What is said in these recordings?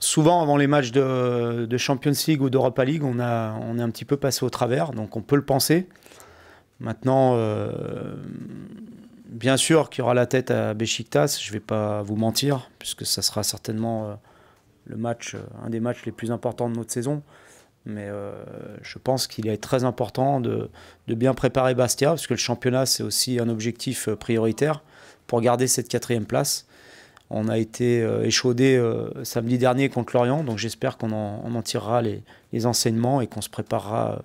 souvent avant les matchs de, Champions League ou d'Europa League, on, a, est un petit peu passé au travers, donc on peut le penser. Maintenant, euh, bien sûr qu'il y aura la tête à Besiktas, je ne vais pas vous mentir, puisque ça sera certainement euh, le match, euh, un des matchs les plus importants de notre saison. Mais je pense qu'il est très important de, de, bien préparer Bastia, parce que le championnat, c'est aussi un objectif prioritaire pour garder cette quatrième place. On a été euh, échaudé euh, samedi dernier contre l'Orient, donc j'espère qu'on en, tirera les, enseignements et qu'on se préparera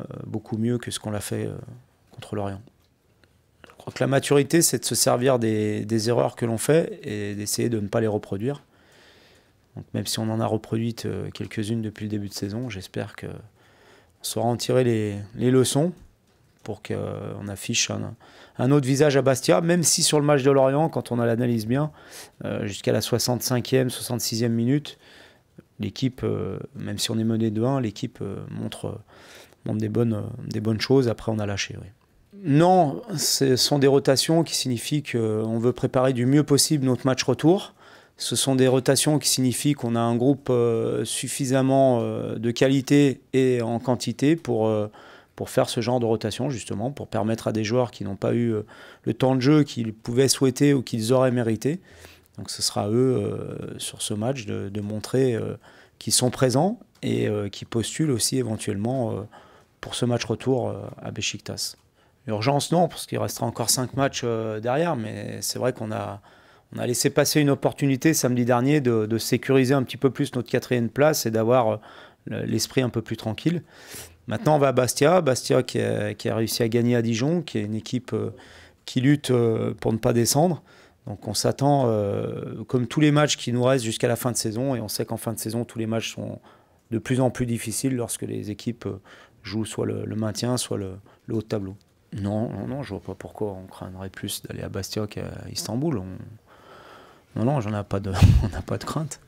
euh, beaucoup mieux que ce qu'on l'a fait contre l'Orient. Je crois que la maturité, c'est de se servir des, erreurs que l'on fait et d'essayer de ne pas les reproduire. Donc même si on en a reproduites quelques-unes depuis le début de saison, j'espère qu'on saura en tirer les leçons pour qu'on euh, affiche un, autre visage à Bastia, même si sur le match de Lorient, quand on l'analyse bien, euh, jusqu'à la 65e, 66e minute, l'équipe, euh, même si on est mené de 1, l'équipe montre, des, bonnes, des bonnes choses, après on a lâché. Oui. Non, ce sont des rotations qui signifient qu'on veut préparer du mieux possible notre match retour. Ce sont des rotations qui signifient qu'on a un groupe suffisamment de qualité et en quantité pour pour faire ce genre de rotation, justement, pour permettre à des joueurs qui n'ont pas eu euh, le temps de jeu qu'ils pouvaient souhaiter ou qu'ils auraient mérité. Donc ce sera à eux, euh, sur ce match, de, montrer euh, qu'ils sont présents et qu'ils postulent aussi éventuellement pour ce match retour à Besiktas. Urgence, non, parce qu'il restera encore cinq matchs derrière, mais c'est vrai qu'on a, on a laissé passer une opportunité samedi dernier de, de sécuriser un petit peu plus notre quatrième place et d'avoir l'esprit un peu plus tranquille. Maintenant, on va à Bastia. Bastia qui a, réussi à gagner à Dijon, qui est une équipe euh, qui lutte euh, pour ne pas descendre. Donc on s'attend, euh, comme tous les matchs qui nous restent jusqu'à la fin de saison, et on sait qu'en fin de saison, tous les matchs sont de plus en plus difficiles lorsque les équipes jouent soit le, maintien, soit le, haut de tableau. Non, non, non, je vois pas pourquoi on craindrait plus d'aller à Bastia qu'à Istanbul. Non, non, j'en ai pas de, on n'a pas de crainte.